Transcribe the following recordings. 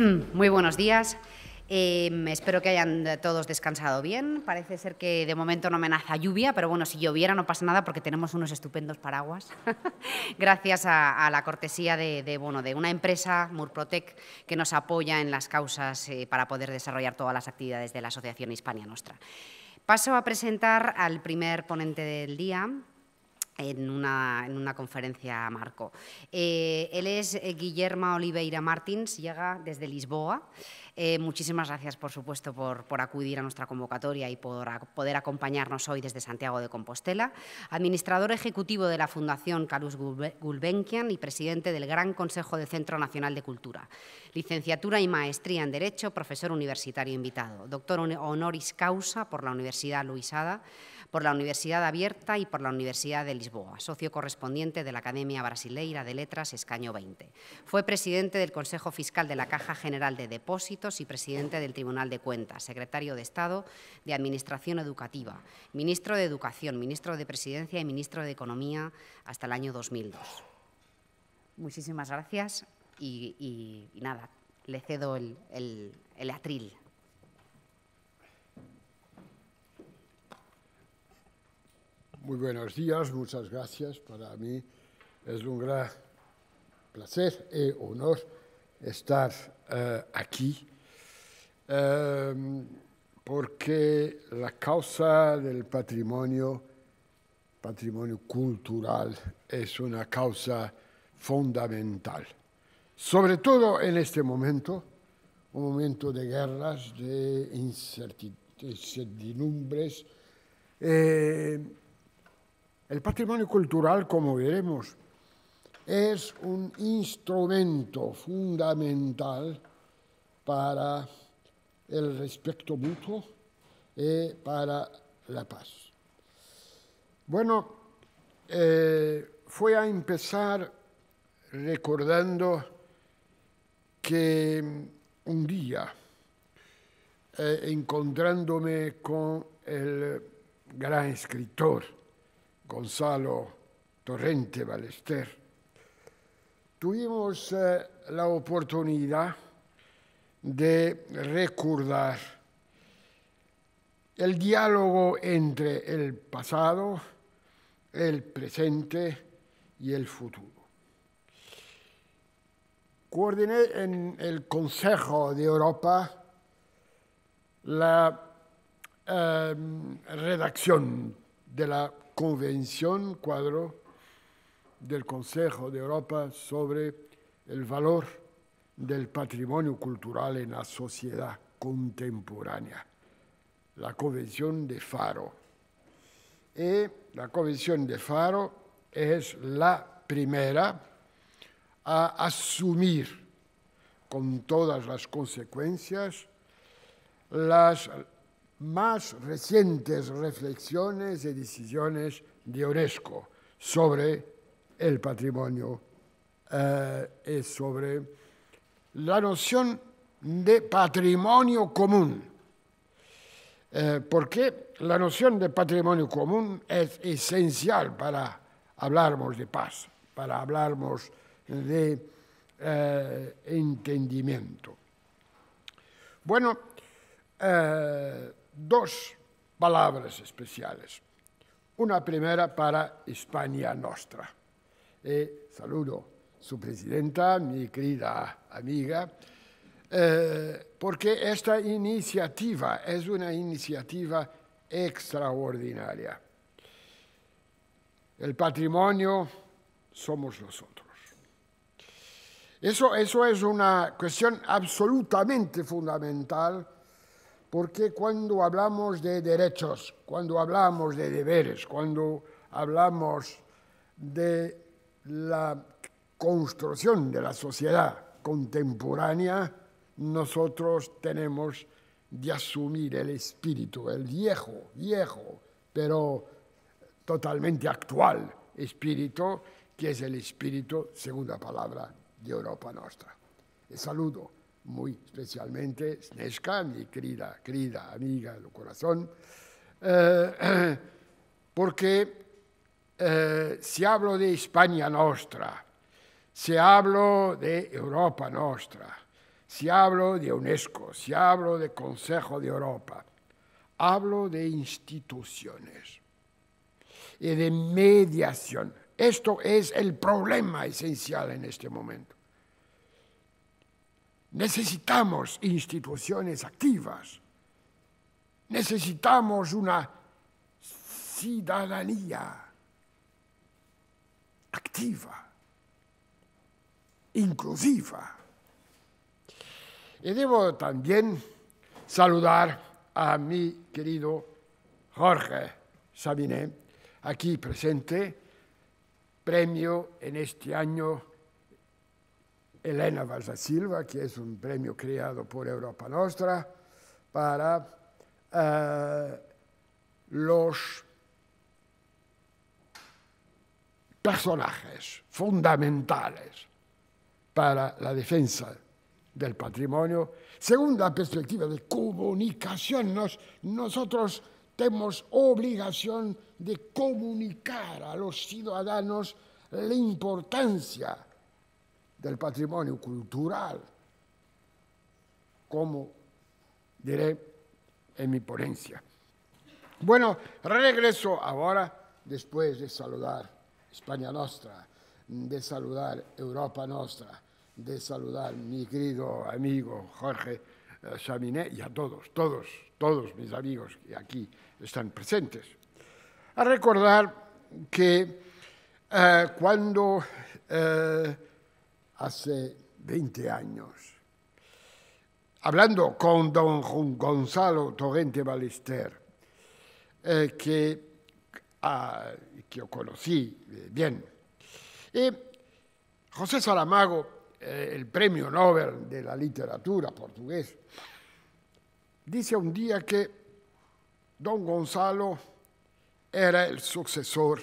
Muy buenos días. Em, espero que hayan todos descansado bien. Parece ser que de momento no amenaza lluvia, pero bueno, si lloviera no pasa nada porque tenemos unos estupendos paraguas. Gracias a, la cortesía de, bueno, de una empresa, Murprotec, que nos apoya en las causas eh, para poder desarrollar todas las actividades de la Asociación Hispania Nostra. Paso a presentar al primer ponente del día, en una, en una, conferencia Marco. Eh, él es eh, Guillermo Oliveira Martins, llega desde Lisboa. Eh, muchísimas gracias, por supuesto, por, acudir a nuestra convocatoria y por poder acompañarnos hoy desde Santiago de Compostela. Administrador ejecutivo de la Fundación Carlos Gulbenkian y presidente del Gran Consejo de Centro Nacional de Cultura. Licenciatura y maestría en Derecho, profesor universitario invitado. Doctor honoris causa por la Universidad Luisada por la Universidad Abierta y por la Universidad de Lisboa, socio correspondiente de la Academia Brasileira de Letras, escaño 20. Fue presidente del Consejo Fiscal de la Caja General de Depósitos y presidente del Tribunal de Cuentas, secretario de Estado de Administración Educativa, ministro de Educación, ministro de Presidencia y ministro de Economía hasta el año 2002. Muchísimas gracias y, nada, le cedo el atril. Muy buenos días, muchas gracias. Para mí es un gran placer y honor estar eh, aquí, eh, porque la causa del patrimonio, patrimonio cultural, es una causa fundamental, sobre todo en este momento, un momento de guerras, de incertidumbres. Eh, el patrimonio cultural, como veremos, es un instrumento fundamental para el respeto mutuo y para la paz. Bueno, eh, a empezar recordando que un día, eh, encontrándome con el gran escritor, Gonzalo Torrente Balester, tuvimos eh, la oportunidad de recordar el diálogo entre el pasado, el presente y el futuro. Coordiné en el Consejo de Europa la em, redacción de la Convención Cuadro del Consejo de Europa sobre el valor del patrimonio cultural en la sociedad contemporánea, la Convención de Faro. Y la Convención de Faro es la primera a asumir con todas las consecuencias las más recientes reflexiones y decisiones de UNESCO sobre el patrimonio y eh, sobre la noción de patrimonio común. Eh, porque la noción de patrimonio común es esencial para hablarmos de paz, para hablarmos de eh, entendimiento. Bueno, dos palabras especiales. Una primera para España Nostra. Eh, saludo su presidenta, mi querida amiga, eh, porque esta iniciativa es una iniciativa extraordinaria. El patrimonio somos nosotros. Eso, eso es una cuestión absolutamente fundamental porque cuando hablamos de derechos, cuando hablamos de deberes, cuando hablamos de la construcción de la sociedad contemporánea, nosotros tenemos de asumir el espíritu, el viejo, viejo, pero totalmente actual espíritu, que es el espíritu, segunda palabra, de Europa nuestra. El saludo muy especialmente Sneska, mi querida, querida amiga del corazón, eh, porque eh, si hablo de España nostra, si hablo de Europa nostra, si hablo de UNESCO, si hablo de Consejo de Europa, hablo de instituciones y de mediación. Esto es el problema esencial en este momento. Necesitamos instituciones activas. Necesitamos una ciudadanía activa, inclusiva. Y debo también saludar a mi querido Jorge Sabiné, aquí presente, premio en este año Elena valsa Silva, que es un premio creado por Europa Nostra para eh, los personajes fundamentales para la defensa del patrimonio, según la perspectiva de comunicación. nosotros tenemos obligación de comunicar a los ciudadanos la importancia del patrimonio cultural, como diré en mi ponencia. Bueno, regreso ahora después de saludar España Nostra, de saludar Europa Nostra, de saludar mi querido amigo Jorge eh, Chaminé y a todos, todos, todos mis amigos que aquí están presentes. A recordar que eh, cuando eh, hace 20 años. Hablando con don Gonzalo Torrente Ballester, eh, que, ah, que, yo conocí eh, bien. Y José Saramago, eh, el premio Nobel de la literatura portugués, dice un día que don Gonzalo era el sucesor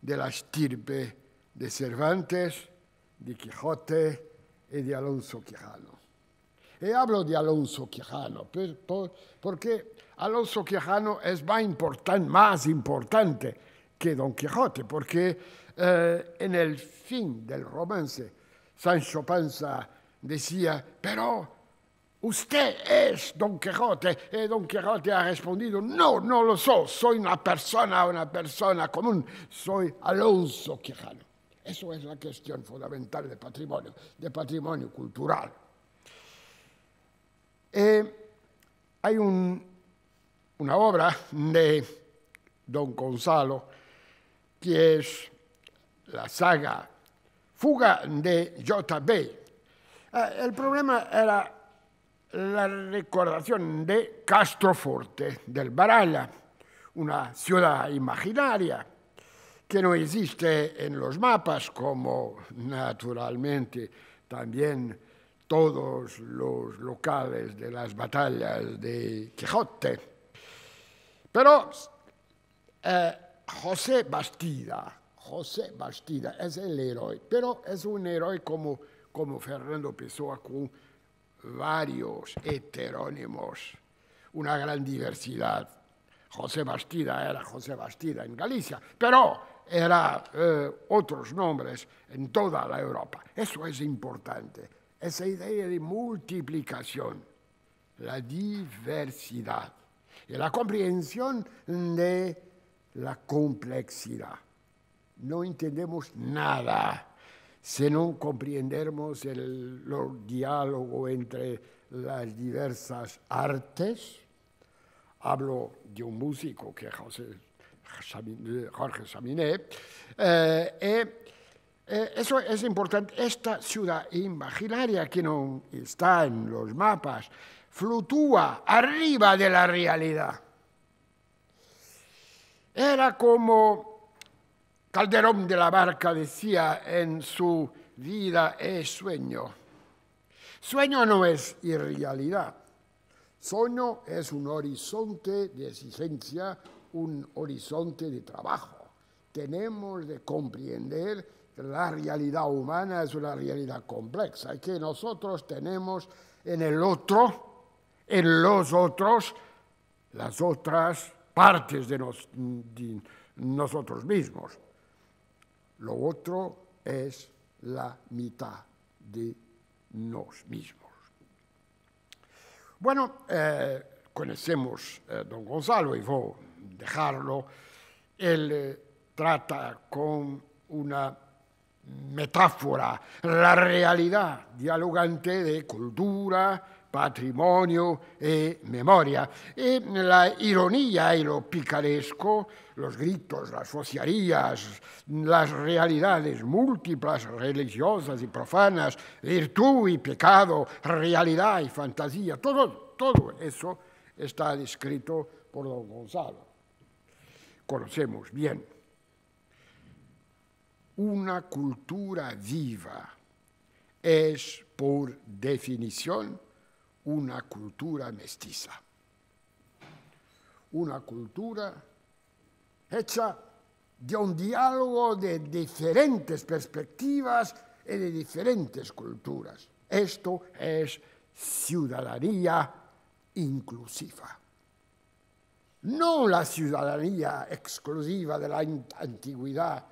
de la estirpe de Cervantes de Quijote y de Alonso Quijano. Y hablo de Alonso Quijano porque Alonso Quijano es más, important, más importante que Don Quijote, porque eh, en el fin del romance Sancho Panza decía, pero usted es Don Quijote. Y Don Quijote ha respondido, no, no lo soy, soy una persona, una persona común, soy Alonso Quijano. Eso es la cuestión fundamental de patrimonio, de patrimonio cultural. Eh, hay una obra de don Gonzalo que es la saga Fuga de J.B. Eh, el problema era la recordación de Castroforte del Baralla, una ciudad imaginaria que no existe en los mapas, como naturalmente también todos los locales de las batallas de Quijote. Pero eh, José Bastida, José Bastida es el héroe, pero es un héroe como, como Fernando Pessoa con varios heterónimos, una gran diversidad. José Bastida era José Bastida en Galicia, pero era eh, otros nombres en toda la Europa. Eso es importante, esa idea de multiplicación, la diversidad y la comprensión de la complejidad. No entendemos nada si no comprendemos el, el diálogo entre las diversas artes. Hablo de un músico que José Jorge Saminé. Eh, eh, eh, eso es importante. Esta ciudad imaginaria que no está en los mapas flutúa arriba de la realidad. Era como Calderón de la Barca decía en su vida es sueño. Sueño no es irrealidad. Sueño es un horizonte de existencia un horizonte de trabajo. Tenemos de comprender que la realidad humana es una realidad compleja que nosotros tenemos en el otro, en los otros, las otras partes de, nosotros mismos. Lo otro es la mitad de nosotros mismos. Bueno, eh, conocemos a eh, don Gonzalo y vos dejarlo, él eh, trata con una metáfora la realidad dialogante de cultura, patrimonio y memoria. E la ironía y lo picaresco, los gritos, las fociarías, las realidades múltiples, religiosas y profanas, virtud y pecado, realidad y fantasía, todo, todo eso está descrito por don Gonzalo conocemos bien. Una cultura viva es, por definición, una cultura mestiza. Una cultura hecha de un diálogo de diferentes perspectivas y de diferentes culturas. Esto es ciudadanía inclusiva no la ciudadanía exclusiva de la antigüedad,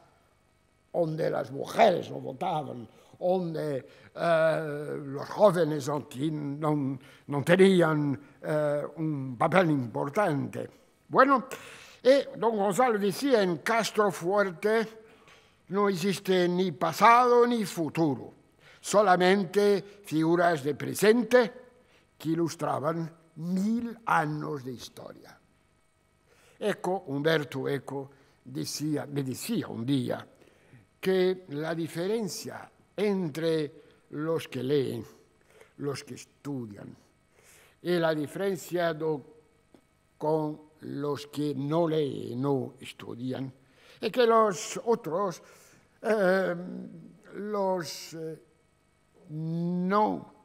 donde las mujeres no votaban, donde eh, los jóvenes no, tenían eh, un papel importante. Bueno, eh, don Gonzalo decía, en Castro Fuerte no existe ni pasado ni futuro, solamente figuras de presente que ilustraban mil años de historia. Humberto Umberto Eco, me decía un día que la diferencia entre los que leen, los que estudian, y la diferencia con los que no leen, no estudian, es que los otros, eh, los eh, no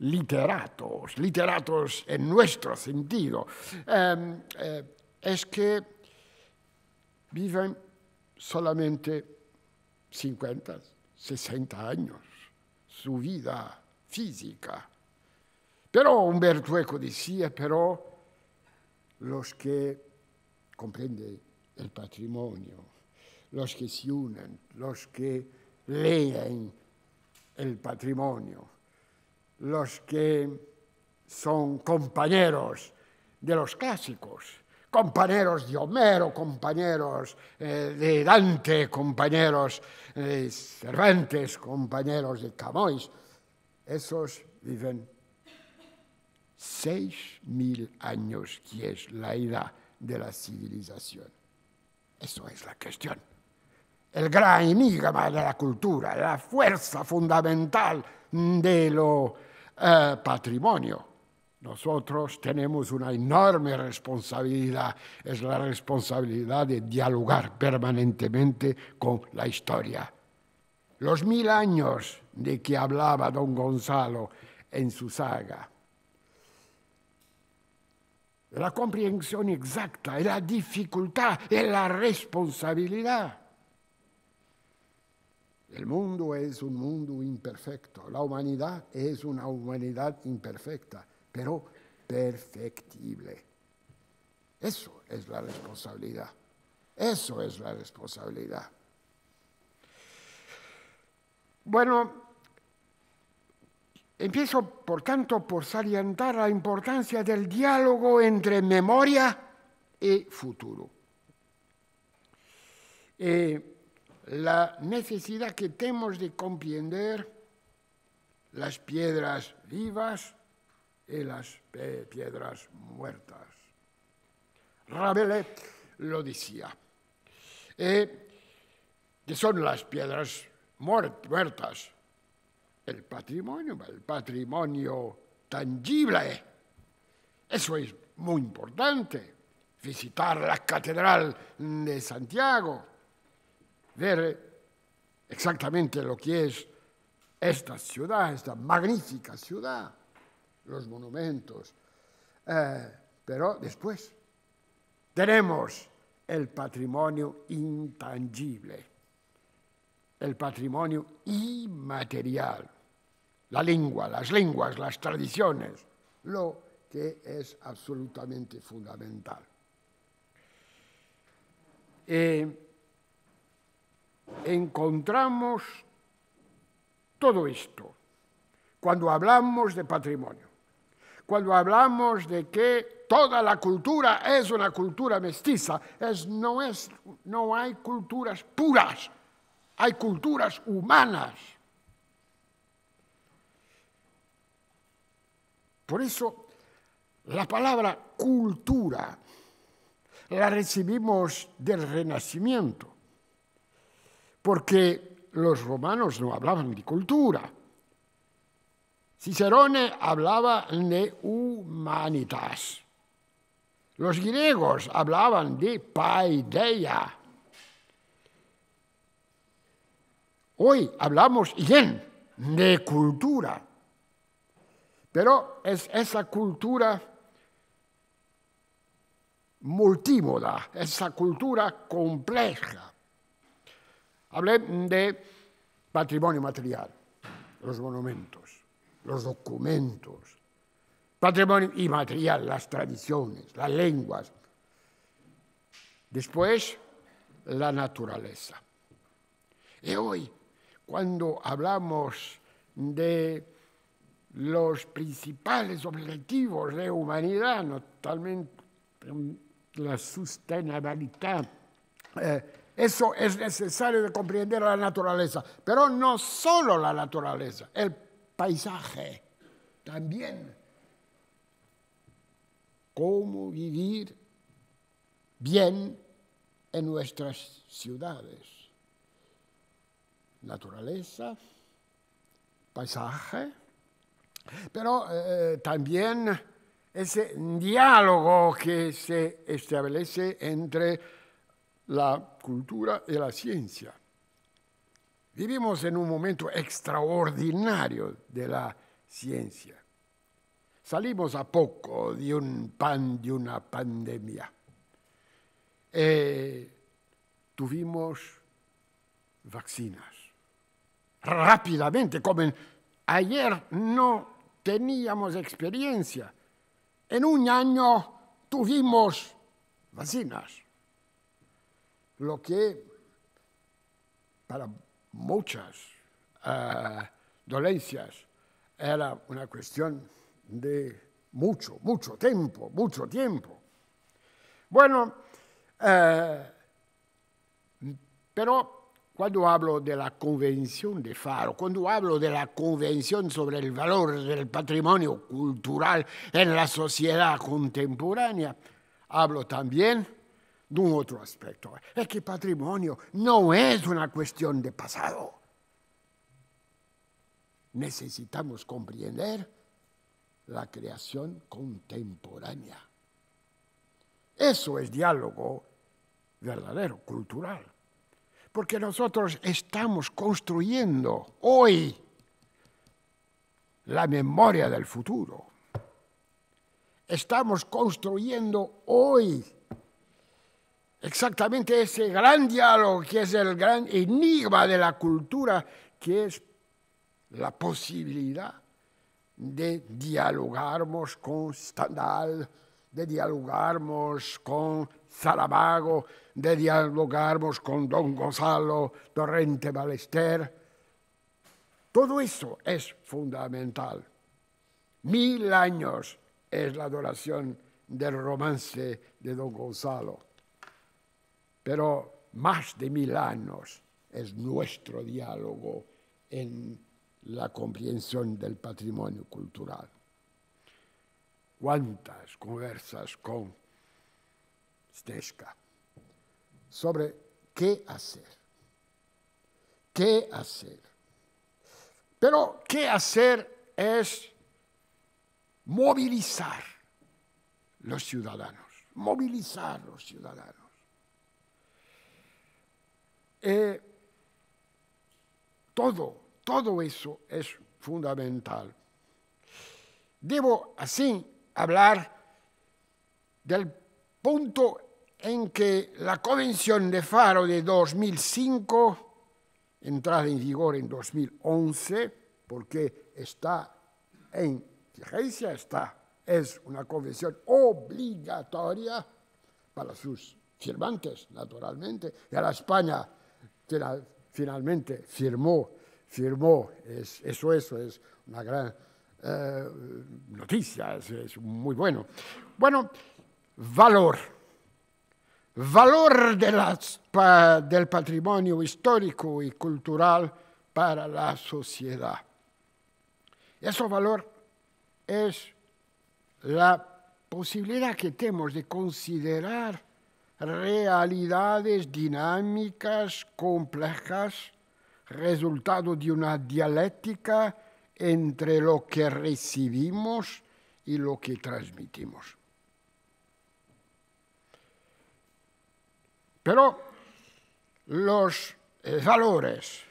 literatos, literatos en nuestro sentido, em, eh, es que viven solamente 50, 60 años, su vida física. Pero Humberto Eco decía, pero los que comprenden el patrimonio, los que se unen, los que leen el patrimonio, los que son compañeros de los clásicos, compañeros de Homero, compañeros eh, de Dante, compañeros eh, de Cervantes, compañeros de Camões, esos viven 6.000 años, que es la edad de la civilización. Eso es la cuestión. El gran enigma de la cultura, la fuerza fundamental de lo eh, patrimonio. Nosotros tenemos una enorme responsabilidad, es la responsabilidad de dialogar permanentemente con la historia. Los mil años de que hablaba don Gonzalo en su saga. La comprensión exacta, la dificultad, la responsabilidad. El mundo es un mundo imperfecto, la humanidad es una humanidad imperfecta, pero perfectible. Eso es la responsabilidad, eso es la responsabilidad. Bueno, empiezo por tanto por salientar la importancia del diálogo entre memoria y futuro. Eh, la necesidad que tenemos de comprender las piedras vivas y las eh, piedras muertas. Rabelais lo decía, eh, que son las piedras muertas, el patrimonio, el patrimonio tangible. Eso es muy importante, visitar la Catedral de Santiago, ver exactamente lo que es esta ciudad, esta magnífica ciudad, los monumentos. Eh, pero después tenemos el patrimonio intangible, el patrimonio inmaterial, la lengua, las lenguas, las tradiciones, lo que es absolutamente fundamental. Eh, encontramos todo esto cuando hablamos de patrimonio, cuando hablamos de que toda la cultura es una cultura mestiza, es, no, es, no hay culturas puras, hay culturas humanas. Por eso la palabra cultura la recibimos del Renacimiento porque los romanos no hablaban de cultura. Cicerone hablaba de humanitas. Los griegos hablaban de paideia. Hoy hablamos bien de cultura, pero es esa cultura multímoda, esa cultura compleja. Hablé de patrimonio material, los monumentos, los documentos, patrimonio inmaterial, las tradiciones, las lenguas. Después, la naturaleza. Y hoy, cuando hablamos de los principales objetivos de humanidad, totalmente la sustentabilidad eh, eso es necesario de comprender la naturaleza, pero no solo la naturaleza, el paisaje también. Cómo vivir bien en nuestras ciudades. Naturaleza, paisaje, pero eh, también ese diálogo que se establece entre la cultura y la ciencia. Vivimos en un momento extraordinario de la ciencia. Salimos a poco de un pan de una pandemia. Eh, tuvimos vacunas. Rápidamente, como ayer no teníamos experiencia. En un año tuvimos vacunas lo que para muchas eh, dolencias era una cuestión de mucho, mucho tiempo, mucho tiempo. Bueno, eh, pero cuando hablo de la Convención de Faro, cuando hablo de la Convención sobre el valor del patrimonio cultural en la sociedad contemporánea, hablo también de un otro aspecto. Es que patrimonio no es una cuestión de pasado. Necesitamos comprender la creación contemporánea. Eso es diálogo verdadero, cultural. Porque nosotros estamos construyendo hoy la memoria del futuro. Estamos construyendo hoy exactamente ese gran diálogo que es el gran enigma de la cultura, que es la posibilidad de dialogarmos con Stendhal, de dialogarmos con Saramago, de dialogarmos con Don Gonzalo Torrente Balester. Todo eso es fundamental. Mil años es la adoración del romance de Don Gonzalo pero más de mil años es nuestro diálogo en la comprensión del patrimonio cultural. Cuántas conversas con Steska sobre qué hacer, qué hacer. Pero qué hacer es movilizar los ciudadanos, movilizar los ciudadanos. Eh, todo, todo eso es fundamental. Debo así hablar del punto en que la Convención de Faro de 2005, entrada en vigor en 2011, porque está en vigencia, está, es una convención obligatoria para sus firmantes, naturalmente, y a la España finalmente firmó, firmó, eso, eso es una gran eh, noticia, es, muy bueno. Bueno, valor. Valor del patrimonio histórico y cultural para la sociedad. Ese valor es la posibilidad que tenemos de considerar realidades dinámicas complejas, resultado de una dialéctica entre lo que recibimos y lo que transmitimos. Pero los valores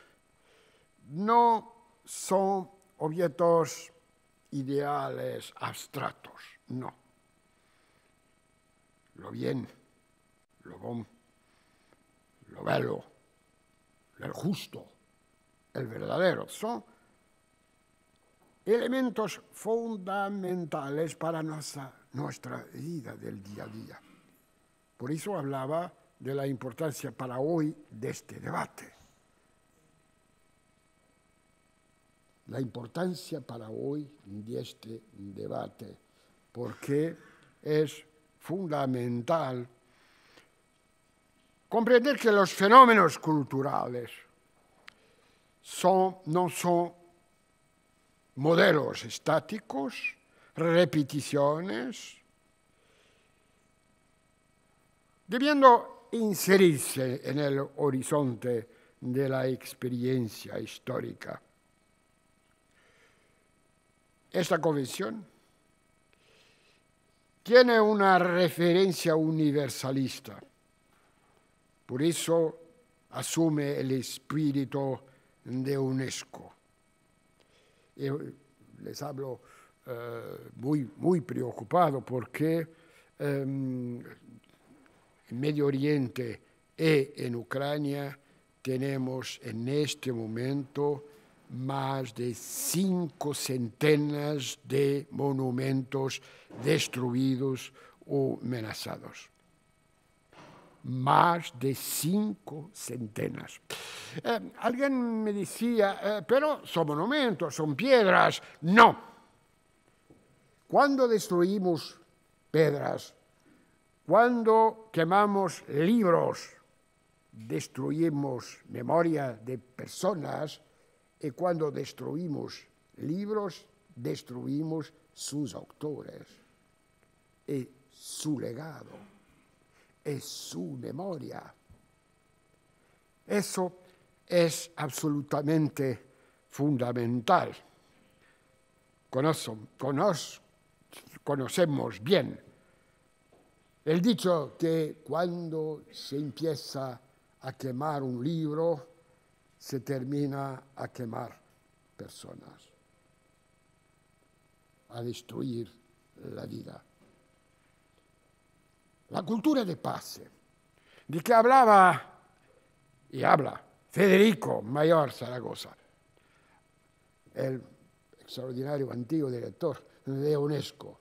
no son objetos ideales abstractos, no. Lo bien lo bom, lo bello, el justo, el verdadero, son elementos fundamentales para nuestra, nuestra vida del día a día. Por eso hablaba de la importancia para hoy de este debate. La importancia para hoy de este debate, porque es fundamental comprender que los fenómenos culturales son, no son modelos estáticos, repeticiones, debiendo inserirse en el horizonte de la experiencia histórica. Esta convención tiene una referencia universalista. Por eso asume el espíritu de UNESCO. Eh, les hablo eh, muy, preocupado porque em, en Medio Oriente y e en Ucrania tenemos en este momento más de cinco centenas de monumentos destruidos o amenazados más de cinco centenas. Eh, alguien me decía, eh, pero son monumentos, son piedras. No. Cuando destruimos piedras, cuando quemamos libros, destruimos memoria de personas y cuando destruimos libros, destruimos sus autores y su legado es su memoria. Eso es absolutamente fundamental. conocemos bien el dicho que cuando se empieza a quemar un libro, se termina a quemar personas, a destruir la vida la cultura de paz, de que hablaba y habla Federico Mayor Zaragoza, el extraordinario antiguo director de UNESCO.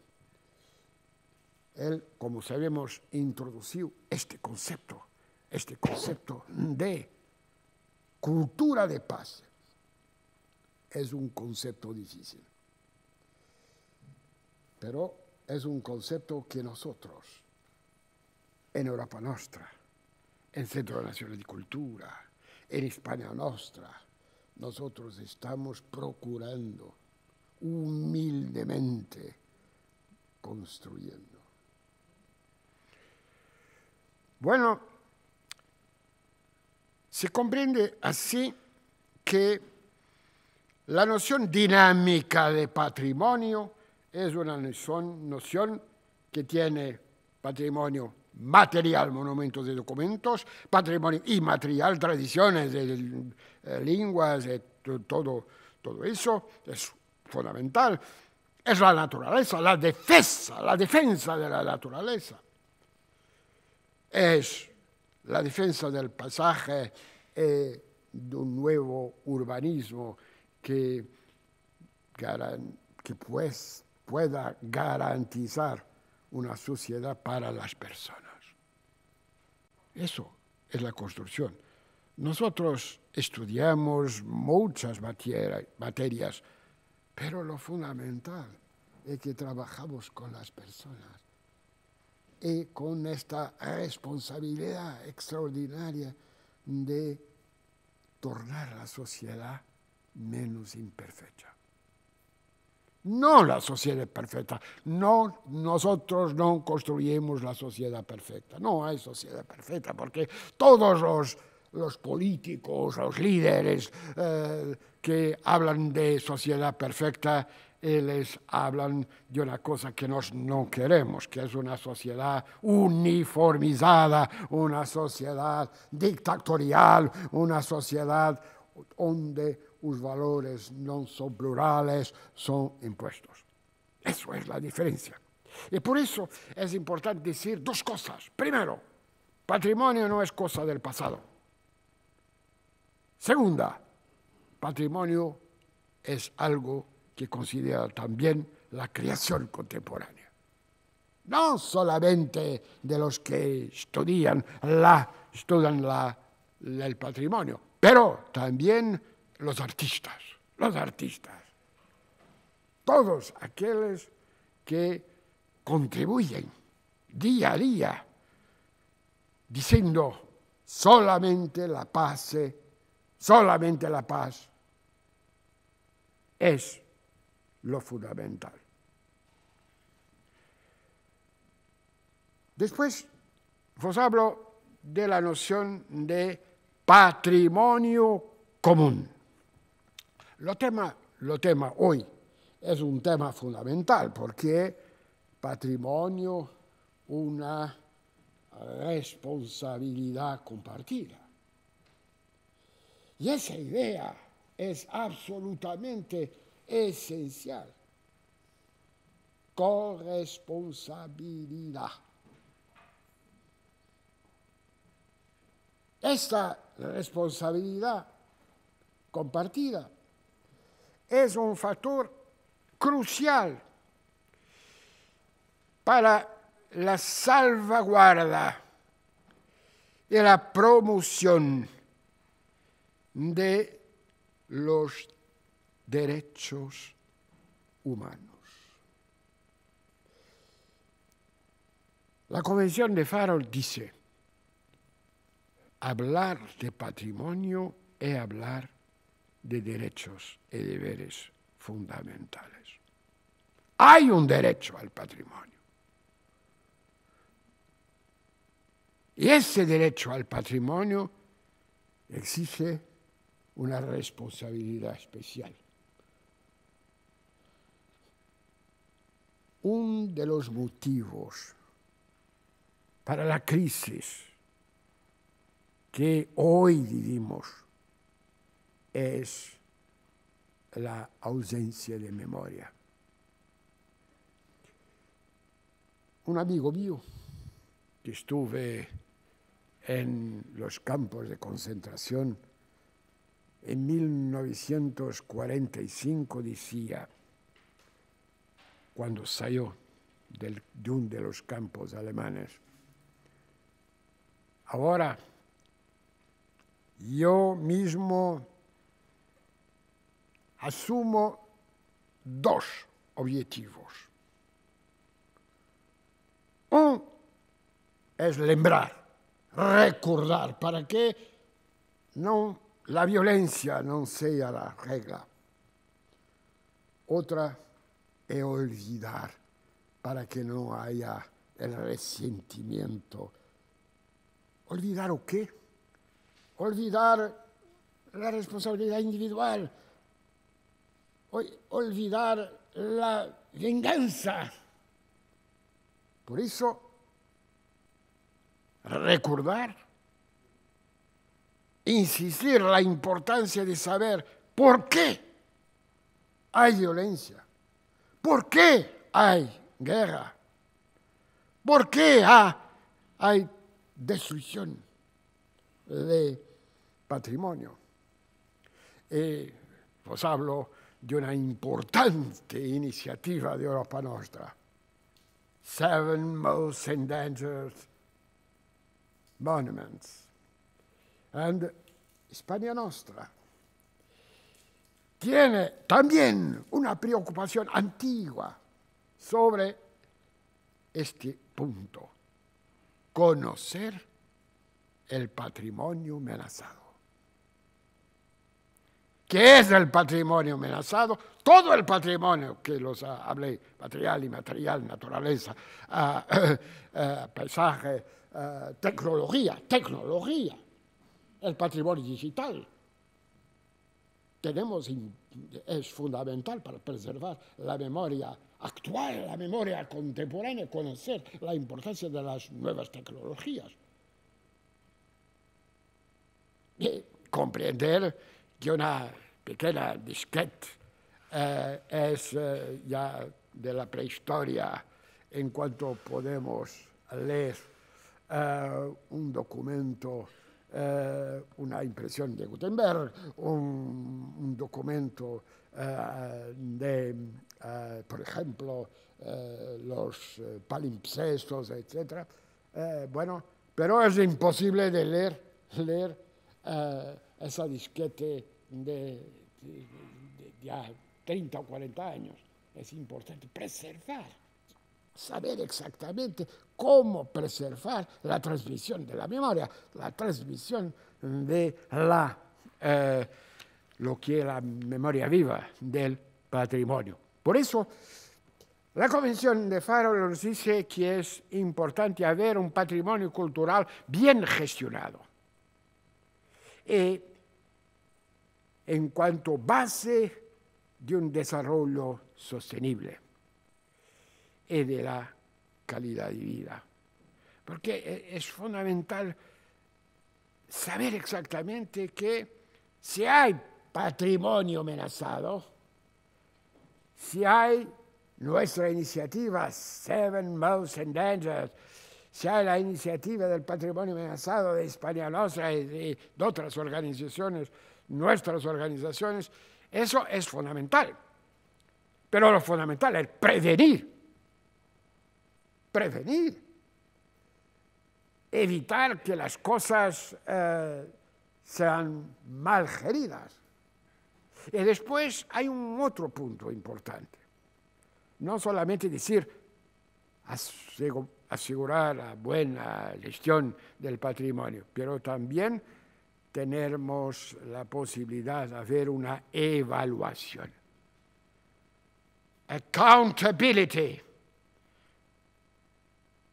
Él, como sabemos, introdució este concepto, este concepto de cultura de paz. Es un concepto difícil, pero es un concepto que nosotros en Europa nostra, en Centro de Nacional de Cultura, en España nostra, nosotros estamos procurando humildemente construyendo. Bueno, se comprende así que la noción dinámica de patrimonio es una noción, noción que tiene patrimonio material, monumentos de documentos, patrimonio inmaterial, tradiciones, de, eh, lenguas, todo, todo eso es fundamental. Es la naturaleza, la defensa, la defensa de la naturaleza. Es la defensa del pasaje eh, de un nuevo urbanismo que, que pues, pueda garantizar una sociedad para las personas. Eso es la construcción. Nosotros estudiamos muchas materias, pero lo fundamental es que trabajamos con las personas y con esta responsabilidad extraordinaria de tornar la sociedad menos imperfecta. No la sociedad perfecta. No, nosotros no construimos la sociedad perfecta. No hay sociedad perfecta porque todos los, políticos, los líderes eh, que hablan de sociedad perfecta, ellos les hablan de una cosa que nos no queremos, que es una sociedad uniformizada, una sociedad dictatorial, una sociedad donde sus valores no son plurales, son impuestos. Eso es la diferencia. Y por eso es importante decir dos cosas. Primero, patrimonio no es cosa del pasado. Segunda, patrimonio es algo que considera también la creación contemporánea. No solamente de los que estudian, la, estudian la, el patrimonio, pero también los artistas, los artistas, todos aquellos que contribuyen día a día diciendo solamente la paz, eh, solamente la paz es lo fundamental. Después os hablo de la noción de patrimonio común. Lo tema, lo tema hoy es un tema fundamental porque patrimonio, una responsabilidad compartida. Y esa idea es absolutamente esencial. Corresponsabilidad. Esta responsabilidad compartida es un factor crucial para la salvaguarda y la promoción de los derechos humanos. La Convención de Farol dice, hablar de patrimonio es hablar de derechos y deberes fundamentales. Hay un derecho al patrimonio. Y ese derecho al patrimonio exige una responsabilidad especial. Un de los motivos para la crisis que hoy vivimos es la ausencia de memoria. Un amigo mío que estuve en los campos de concentración en 1945 decía, cuando salió del, de uno de los campos alemanes, ahora yo mismo asumo dos objetivos. Un es lembrar, recordar, para que non, la violencia non sea la regla. Otra es olvidar, para que no haya el resentimiento. ¿Olvidar o qué? Olvidar la responsabilidad individual, olvidar la venganza. Por eso, recordar, insistir la importancia de saber por qué hay violencia, por qué hay guerra, por qué hay destrucción de patrimonio. Eh, os hablo de una importante iniciativa de Europa Nostra. Seven Most Endangered Monuments. And España Nostra tiene también una preocupación antigua sobre este punto, conocer el patrimonio amenazado que es el patrimonio amenazado, todo el patrimonio que los ah, hablé, material, y inmaterial, naturaleza, ah, ah, paisaje, tecnología, tecnología, el patrimonio digital. Tenemos, es fundamental para preservar la memoria actual, la memoria contemporánea, conocer la importancia de las nuevas tecnologías. Y comprender que una pequeña disquete eh, es eh, ya de la prehistoria en cuanto podemos leer eh, un documento, una impresión de Gutenberg, un, documento de, por ejemplo, los palimpsestos, etc. bueno, pero es imposible de leer, leer esa disquete de, ya 30 o 40 años. Es importante preservar, saber exactamente cómo preservar la transmisión de la memoria, la transmisión de la, eh, lo que es la memoria viva del patrimonio. Por eso, la Convención de Faro nos dice que es importante haber un patrimonio cultural bien gestionado. Eh, en cuanto base de un desarrollo sostenible y de la calidad de vida. Porque eh, es fundamental saber exactamente que si hay patrimonio amenazado, si hay nuestra iniciativa Seven Most Endangered, si hay la iniciativa del patrimonio amenazado de España y de otras organizaciones nuestras organizaciones. Eso es fundamental. Pero lo fundamental es prevenir. Prevenir. Evitar que las cosas eh, sean mal geridas. Y después hay un otro punto importante. No solamente decir asegurar la buena gestión del patrimonio, pero también tenemos la posibilidad de hacer una evaluación. Accountability.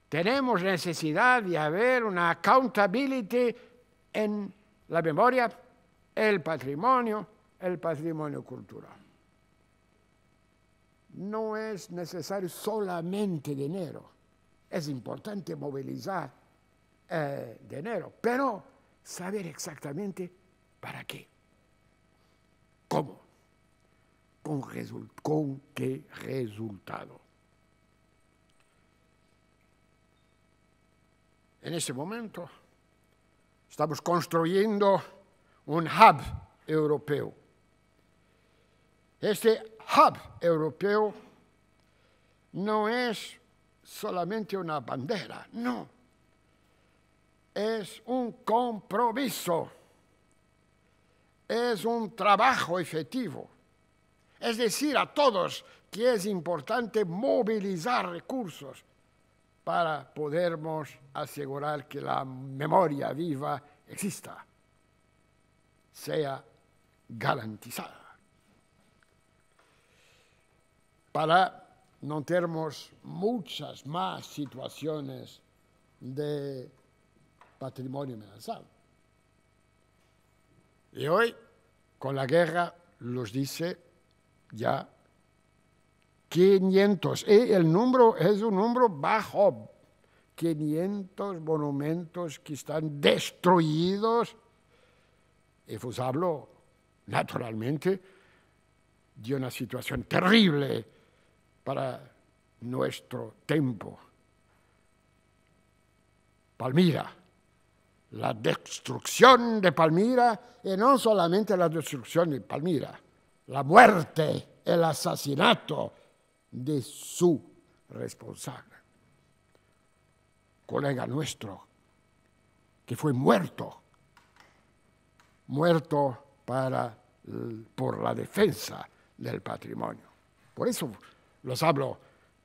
Tenemos necesidad de haber una accountability en la memoria, el patrimonio, el patrimonio cultural. No es necesario solamente dinero. Es importante movilizar eh, dinero, pero saber exactamente para qué, cómo, con, qué resultado. En ese momento estamos construyendo un hub europeo. Este hub europeo no es solamente una bandera, no es un compromiso, es un trabajo efectivo. Es decir, a todos que es importante movilizar recursos para podernos asegurar que la memoria viva exista, sea garantizada. Para no tener muchas más situaciones de patrimonio amenazado Y hoy, con la guerra, los dice ya 500. el número es un número bajo. 500 monumentos que están destruidos. Y Fusablo, pues naturalmente, dio una situación terrible para nuestro tiempo. Palmira, la destrucción de Palmira y no solamente la destrucción de Palmira, la muerte, el asesinato de su responsable, colega nuestro, que fue muerto, muerto por la defensa del patrimonio. Por eso los hablo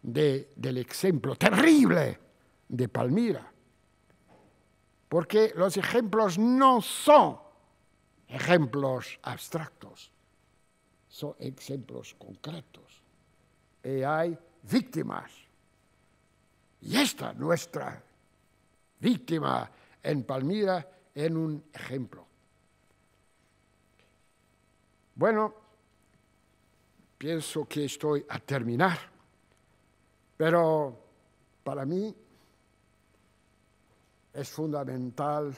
del ejemplo terrible de Palmira porque los ejemplos no son ejemplos abstractos, son ejemplos concretos. Y hay víctimas. Y esta nuestra víctima en Palmira en un ejemplo. Bueno, pienso que estoy a terminar, pero para mí es fundamental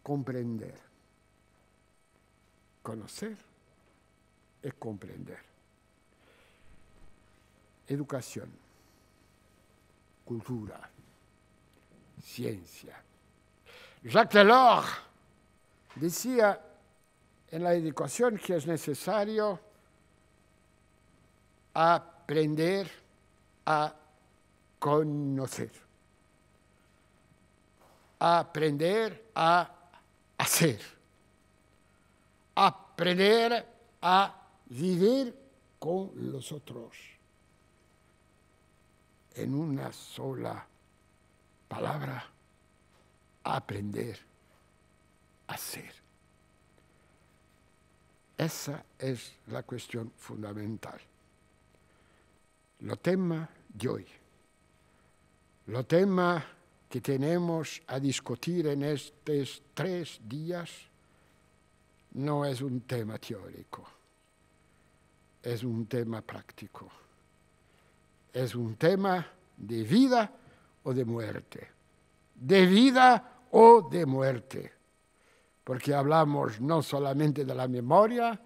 comprender, conocer es comprender. Educación, cultura, ciencia. Jacques Delors decía en la educación que es necesario aprender a conocer aprender a hacer, aprender a vivir con los otros. En una sola palabra, aprender a ser. Esa es la cuestión fundamental. Lo tema de hoy, lo tema que tenemos a discutir en estos tres días no es un tema teórico, es un tema práctico, es un tema de vida o de muerte, de vida o de muerte, porque hablamos no solamente de la memoria,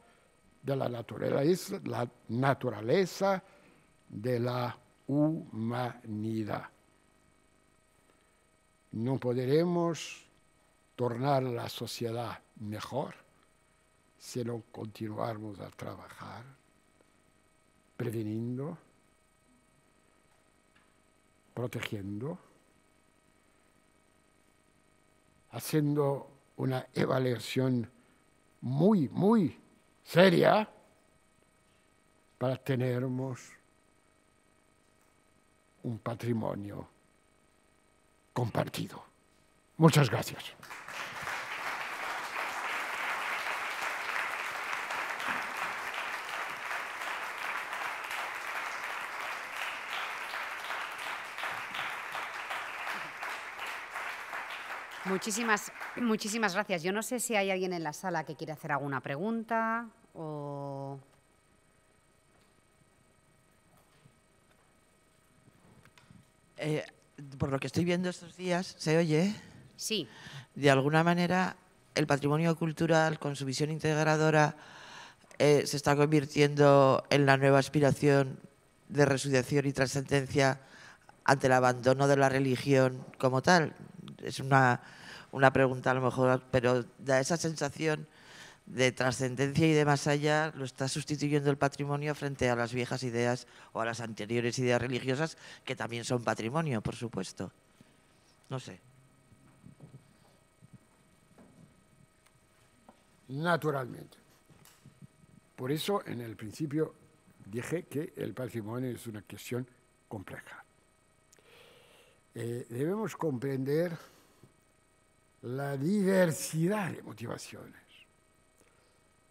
de la naturaleza, la naturaleza de la humanidad no podremos tornar la sociedad mejor si no continuamos a trabajar preveniendo, protegiendo, haciendo una evaluación muy, muy seria para tener un patrimonio compartido. Muchas gracias. Muchísimas, muchísimas gracias. Yo no sé si hay alguien en la sala que quiere hacer alguna pregunta o... Eh, por lo que estoy viendo estos días, ¿se oye? Sí. De alguna manera, el patrimonio cultural con su visión integradora eh, se está convirtiendo en la nueva aspiración de resurrección y trascendencia ante el abandono de la religión como tal. Es una, una pregunta a lo mejor, pero da esa sensación de trascendencia y de más allá lo está sustituyendo el patrimonio frente a las viejas ideas o a las anteriores ideas religiosas que también son patrimonio, por supuesto. No sé. Naturalmente. Por eso en el principio dije que el patrimonio es una cuestión compleja. Eh, debemos comprender la diversidad de motivaciones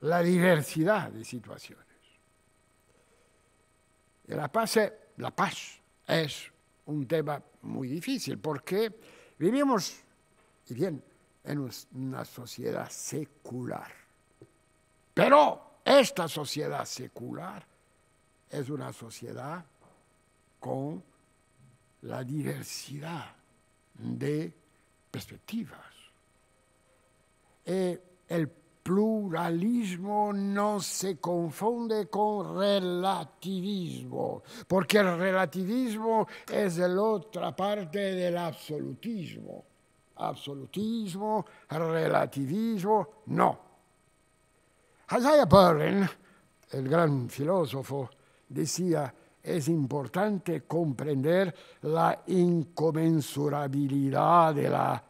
la diversidad de situaciones. Y la paz, es, la paz es un tema muy difícil porque vivimos, y bien, en una sociedad secular. Pero esta sociedad secular es una sociedad con la diversidad de perspectivas. Y eh, el pluralismo no se confunde con relativismo, porque el relativismo es la otra parte del absolutismo. Absolutismo, relativismo, no. Isaiah Berlin, el gran filósofo, decía, es importante comprender la inconmensurabilidad de la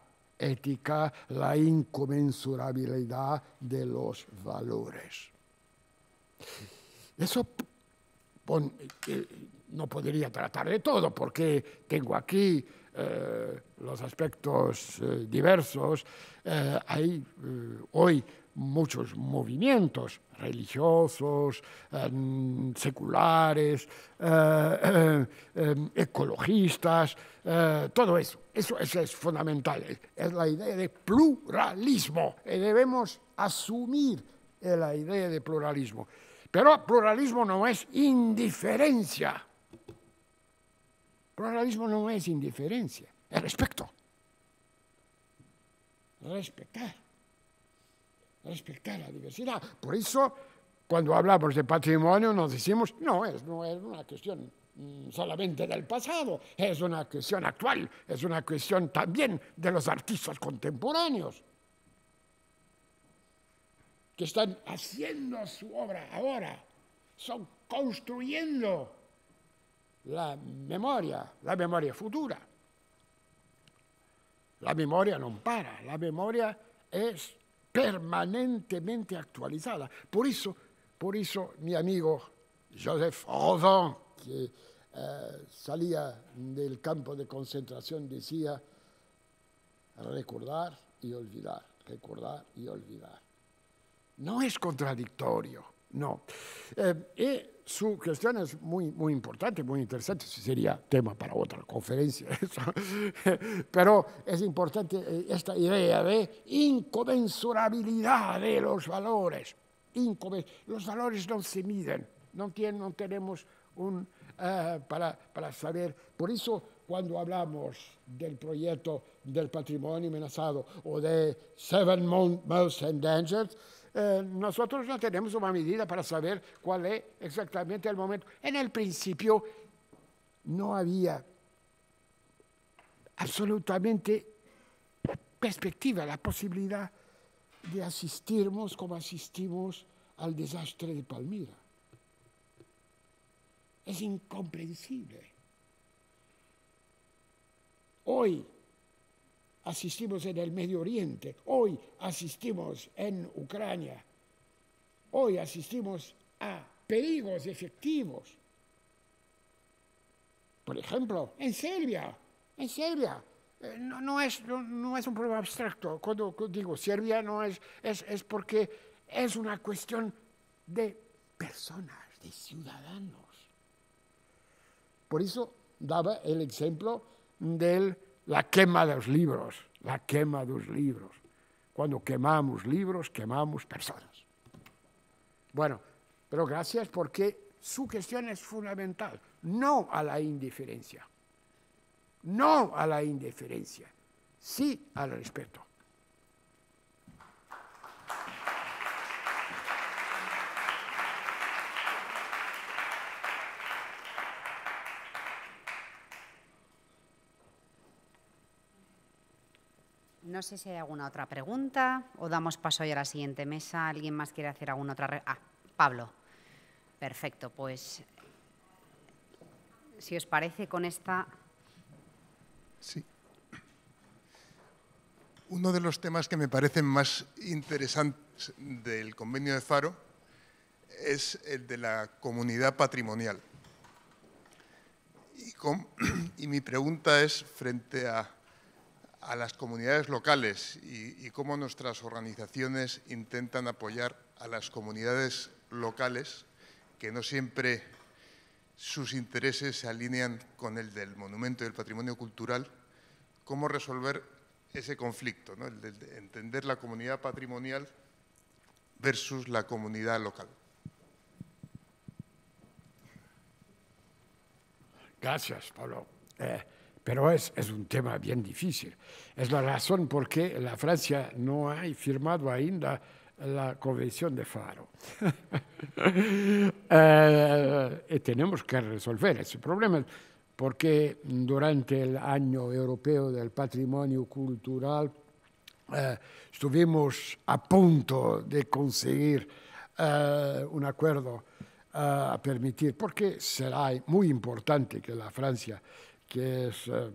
ética la inconmensurabilidad de los valores. Eso eh, no podría tratar de todo porque tengo aquí eh, los aspectos eh, diversos. hay hoy muchos movimientos religiosos, em, seculares, eh, eh, em, ecologistas, eh, todo eso. Eso, es fundamental, es, la idea de pluralismo. debemos asumir la idea de pluralismo. Pero pluralismo no es indiferencia. Pluralismo no es indiferencia, es respeto. Respetar respetar la diversidad. Por eso, cuando hablamos de patrimonio, nos decimos, no, es, no es una cuestión mm, solamente del pasado, es una cuestión actual, es una cuestión también de los artistas contemporáneos que están haciendo su obra ahora, son construyendo la memoria, la memoria futura. La memoria no para, la memoria es permanentemente actualizada. Por eso, por eso mi amigo Joseph Rodin que eh, salía del campo de concentración, decía, recordar y olvidar, recordar y olvidar. No es contradictorio, no. Eh, eh, su cuestión es muy, muy importante, muy interesante, sería tema para otra conferencia, pero es importante eh, esta idea de inconmensurabilidad de los valores. Los valores no se miden, no, tienen, no tenemos un, eh, para, para saber. Por eso cuando hablamos del proyecto del patrimonio amenazado o de Seven Most Endangered, eh, nosotros no tenemos una medida para saber cuál es exactamente el momento. En el principio no había absolutamente perspectiva, la posibilidad de asistirnos como asistimos al desastre de Palmira. Es incomprensible. Hoy asistimos en el Medio Oriente, hoy asistimos en Ucrania, hoy asistimos a peligros efectivos. Por ejemplo, en Serbia, en Serbia. Eh, no, es, no, es un problema abstracto. Cuando, digo Serbia, no es, es porque es una cuestión de personas, de ciudadanos. Por eso daba el ejemplo del la quema de los libros, la quema de los libros. Cuando quemamos libros, quemamos personas. Bueno, pero gracias porque su cuestión es fundamental. No a la indiferencia. No a la indiferencia. Sí al respeto. No sé si hay alguna otra pregunta o damos paso ya a la siguiente mesa. ¿Alguien más quiere hacer alguna otra? Ah, Pablo. Perfecto, pues si os parece con esta... Sí. Uno de los temas que me parecen más interesantes del convenio de Faro es el de la comunidad patrimonial. Y, y mi pregunta es frente a a las comunidades locales y, cómo nuestras organizaciones intentan apoyar a las comunidades locales que no siempre sus intereses se alinean con el del monumento y el patrimonio cultural, cómo resolver ese conflicto, el de entender la comunidad patrimonial versus la comunidad local. Gracias, Pablo. Eh, pero es, un tema bien difícil. Es la razón por qué la Francia no ha firmado ainda la Convención de Faro. Eh, tenemos que resolver ese problema porque durante el año europeo del patrimonio cultural eh, estuvimos a punto de conseguir eh, un acuerdo a permitir, porque será muy importante que la Francia que es eh,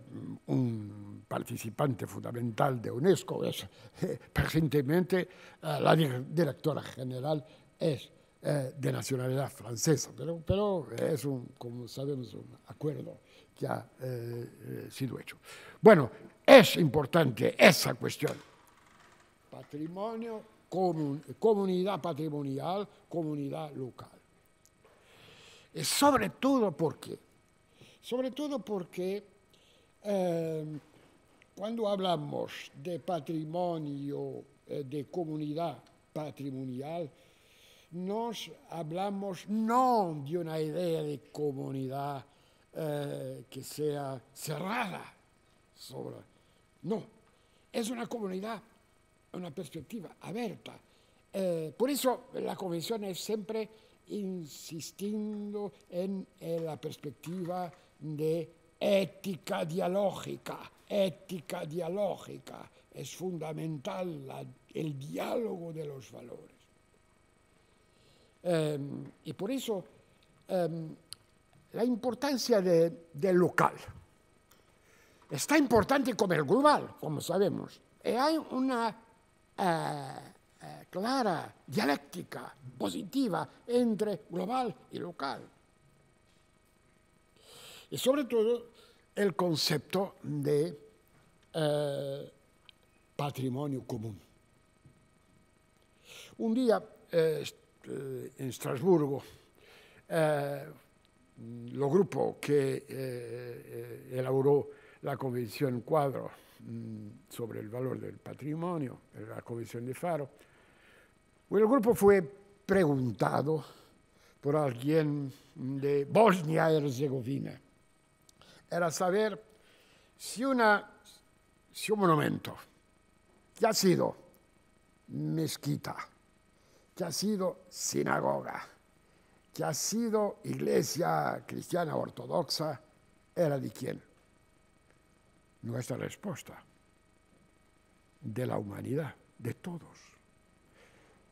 un participante fundamental de UNESCO, es eh, eh, la directora general es de nacionalidad francesa, pero, es, un, como sabemos, un acuerdo que ha sido hecho. Bueno, es importante esa cuestión. Patrimonio, comunidad patrimonial, comunidad local. Y sobre todo porque sobre todo porque eh, cuando hablamos de patrimonio, eh, de comunidad patrimonial, nos hablamos no de una idea de comunidad eh, que sea cerrada sobre... No, es una comunidad, una perspectiva abierta. por eso la Convención es siempre insistiendo en la perspectiva de ética dialógica. Ética dialógica. Es fundamental el diálogo de los valores. Em, y por eso em, la importancia del local Está importante como el global, como sabemos. Y hay una eh, eh, clara dialéctica positiva entre global y local y sobre todo el concepto de eh, patrimonio común. Un día eh, eh, en Estrasburgo, el grupo que elaboró la Convención Cuadro mm, sobre el valor del patrimonio, la Convención de Faro, el grupo fue preguntado por alguien de Bosnia-Herzegovina era saber si, una, si un monumento que ha sido mezquita, que ha sido sinagoga, que ha sido iglesia cristiana ortodoxa, era de quién? Nuestra respuesta, de la humanidad, de todos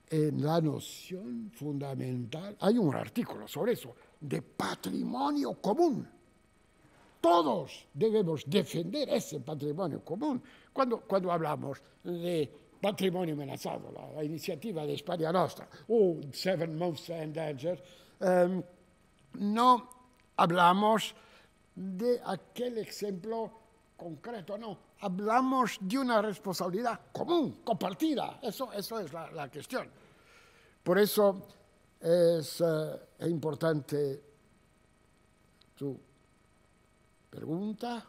en la noción fundamental, hay un artículo sobre eso, de patrimonio común todos debemos defender ese patrimonio común. Cuando, cuando hablamos de patrimonio amenazado, la, iniciativa de España Nostra, o Seven Months Endangered, em, no hablamos de aquel ejemplo concreto, no. Hablamos de una responsabilidad común, compartida. Eso, eso es la, la cuestión. Por eso es eh, importante tu pregunta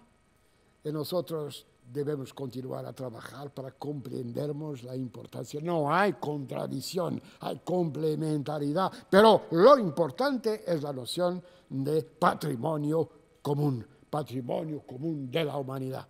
nosotros debemos continuar a trabajar para comprendernos la importancia. No hay contradicción, hay complementariedad, pero lo importante es la noción de patrimonio común, patrimonio común de la humanidad.